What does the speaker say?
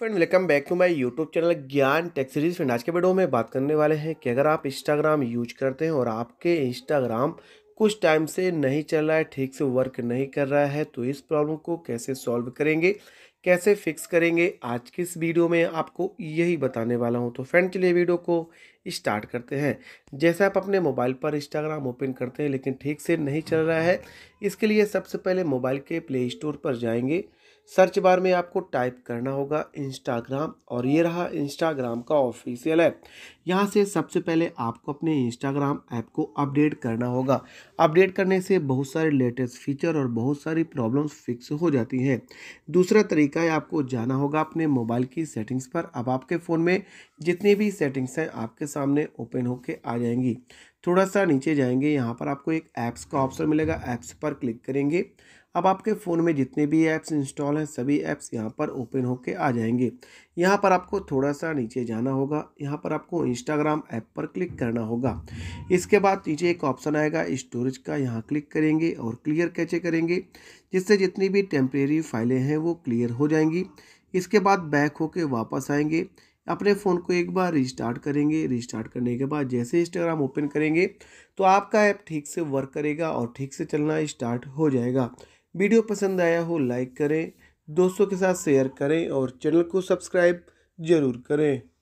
friend welcome back to my YouTube channel Gyan tech series friend आज के video में बात करने वाले हैं कि अगर आप इंस्टाग्राम यूज करते हैं और आपके इंस्टाग्राम कुछ टाइम से नहीं चल रहा है ठीक से वर्क नहीं कर रहा है तो इस प्रॉब्लम को कैसे सॉल्व करेंगे कैसे फिक्स करेंगे आज के इस वीडियो में आपको यही बताने वाला हूं तो फ्रेंड चलिए वीडियो को स्टार्ट करते हैं जैसे आप अपने मोबाइल पर इंस्टाग्राम ओपन करते हैं लेकिन ठीक से नहीं चल रहा है इसके लिए सबसे पहले मोबाइल के प्ले स्टोर पर जाएंगे सर्च बार में आपको टाइप करना होगा इंस्टाग्राम और ये रहा इंस्टाग्राम का ऑफिशियल ऐप यहाँ से सबसे पहले आपको अपने इंस्टाग्राम ऐप को अपडेट करना होगा अपडेट करने से बहुत सारे लेटेस्ट फीचर और बहुत सारी प्रॉब्लम्स फिक्स हो जाती हैं दूसरा तरीका तरीका है आपको जाना होगा अपने मोबाइल की सेटिंग्स पर अब आपके फ़ोन में जितनी भी सेटिंग्स हैं आपके सामने ओपन होके आ जाएंगी थोड़ा सा नीचे जाएंगे यहाँ पर आपको एक ऐप्स का ऑप्शन मिलेगा ऐप्स पर क्लिक करेंगे अब आपके फ़ोन में जितने भी ऐप्स इंस्टॉल हैं सभी ऐप्स यहाँ पर ओपन होके आ जाएंगे यहाँ पर आपको थोड़ा सा नीचे जाना होगा यहाँ पर आपको इंस्टाग्राम ऐप पर क्लिक करना होगा इसके बाद नीचे एक ऑप्शन आएगा स्टोरेज का यहाँ क्लिक करेंगे और क्लियर कैचे करेंगे जिससे जितनी भी टेम्प्रेरी फाइलें हैं वो क्लियर हो जाएंगी इसके बाद बैक होके वापस आएंगे अपने फ़ोन को एक बार रिस्टार्ट करेंगे रिस्टार्ट करने के बाद जैसे इंस्टाग्राम ओपन करेंगे तो आपका ऐप ठीक से वर्क करेगा और ठीक से चलना स्टार्ट हो जाएगा वीडियो पसंद आया हो लाइक करें दोस्तों के साथ शेयर करें और चैनल को सब्सक्राइब ज़रूर करें